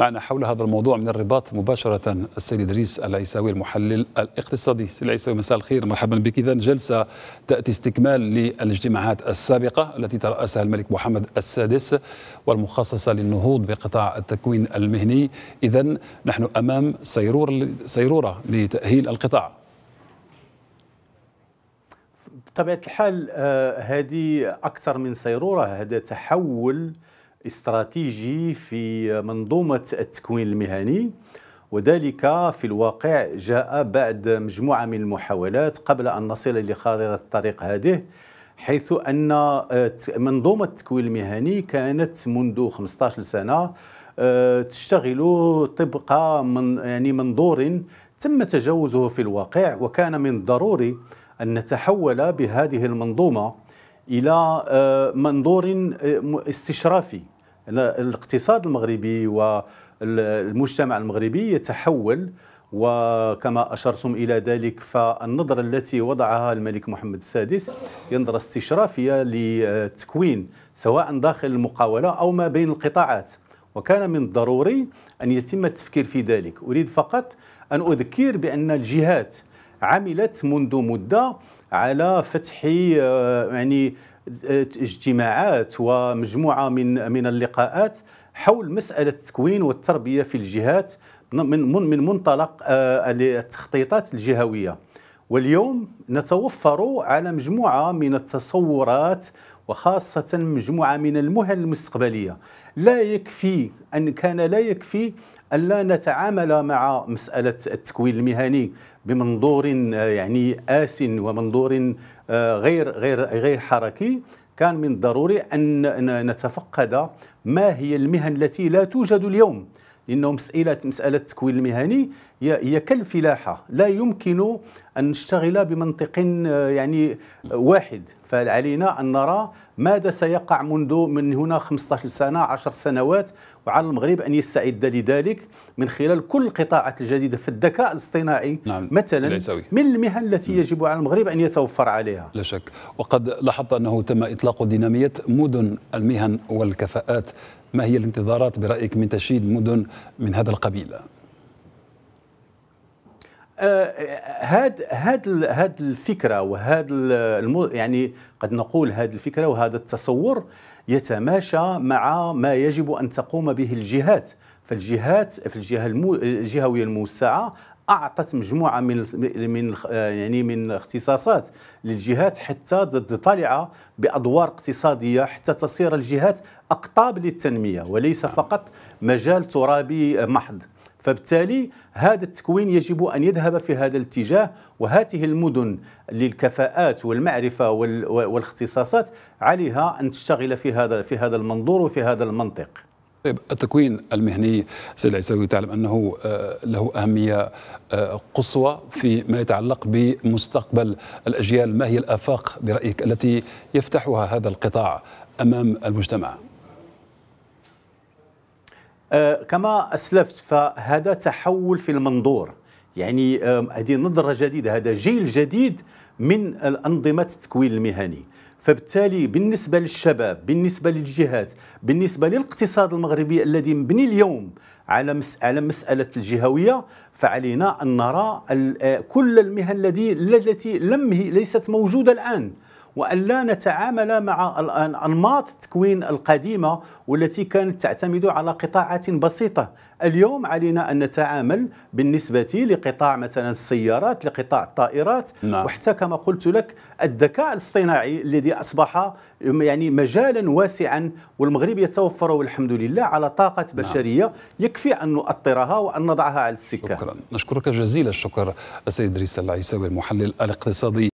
معنا حول هذا الموضوع من الرباط مباشرة السيد إدريس العيساوي المحلل الاقتصادي السيد العيساوي مساء الخير مرحبا بك إذا جلسة تأتي استكمال للاجتماعات السابقة التي ترأسها الملك محمد السادس والمخصصة للنهوض بقطاع التكوين المهني إذا نحن أمام سيرور سيرورة لتأهيل القطاع بطبيعة الحال آه، هذه أكثر من سيرورة هذا تحول استراتيجي في منظومة التكوين المهني وذلك في الواقع جاء بعد مجموعة من المحاولات قبل أن نصل لخارطة الطريق هذه حيث أن آه، منظومة التكوين المهني كانت منذ 15 سنة آه، تشتغل طبق من يعني منظور تم تجاوزه في الواقع وكان من الضروري أن نتحول بهذه المنظومة الى آه، منظور آه، استشرافي الاقتصاد المغربي والمجتمع المغربي يتحول وكما أشرتم إلى ذلك فالنظرة التي وضعها الملك محمد السادس هي نظرة استشرافية للتكوين سواء داخل المقاولة أو ما بين القطاعات وكان من الضروري أن يتم التفكير في ذلك أريد فقط أن أذكر بأن الجهات عملت منذ مدة على فتح آه، يعني اجتماعات ومجموعه من من اللقاءات حول مساله التكوين والتربيه في الجهات من من منطلق التخطيطات آه، الجهويه واليوم نتوفر على مجموعة من التصورات وخاصة مجموعة من المهن المستقبلية لا يكفي أن كان لا يكفي أن لا نتعامل مع مسألة التكوين المهني بمنظور يعني آس ومنظور آه، غير غير غير حركي كان من الضروري أن نتفقد ما هي المهن التي لا توجد اليوم لانه مساله مساله التكوين المهني هي كالفلاحه لا يمكن ان نشتغل بمنطق يعني واحد فعلينا ان نرى ماذا سيقع منذ من هنا 15 سنه 10 سنوات وعلى المغرب ان يستعد لذلك من خلال كل القطاعات الجديده في الذكاء الاصطناعي نعم مثلا من المهن التي يجب على المغرب ان يتوفر عليها لا شك وقد لاحظت انه تم اطلاق ديناميه مدن المهن والكفاءات ما هي الانتظارات برأيك من تشييد مدن من هذا القبيل آه، هاد هاد هاد الفكره وهذا يعني قد نقول هذه الفكره وهذا التصور يتماشى مع ما يجب ان تقوم به الجهات فالجهات في الجهه الجهويه الموسعه اعطت مجموعه من من يعني من اختصاصات للجهات حتى طالعه بادوار اقتصاديه حتى تصير الجهات اقطاب للتنميه وليس نعم. فقط مجال ترابي محض فبالتالي هذا التكوين يجب ان يذهب في هذا الاتجاه وهذه المدن للكفاءات والمعرفه والاختصاصات عليها ان تشتغل في هذا في هذا المنظور وفي هذا المنطق طيب التكوين المهني سيد العيساوي تعلم انه آه، له اهميه آه، قصوى فيما يتعلق بمستقبل الاجيال، ما هي الافاق برايك التي يفتحها هذا القطاع امام المجتمع؟ آه، كما اسلفت فهذا تحول في المنظور، يعني هذه نظره جديده، هذا جيل جديد من انظمه التكوين المهني. فبالتالي بالنسبة للشباب بالنسبة للجهات بالنسبة للاقتصاد المغربي الذي مبني اليوم على على مسألة الجهوية فعلينا أن نرى آه، كل المهن التي التي لم هي ليست موجودة الآن وأن لا نتعامل مع أنماط التكوين القديمة والتي كانت تعتمد على قطاعات بسيطة اليوم علينا أن نتعامل بالنسبة لقطاع مثلا السيارات لقطاع الطائرات نعم. وحتى كما قلت لك الذكاء الاصطناعي الذي أصبح يعني مجالا واسعا والمغرب يتوفر والحمد لله على طاقة نعم. بشرية نعم. يكفي أن نؤطرها وأن نضعها على السكة شكرا نشكرك جزيل الشكر السيد ريس العيساوي المحلل الاقتصادي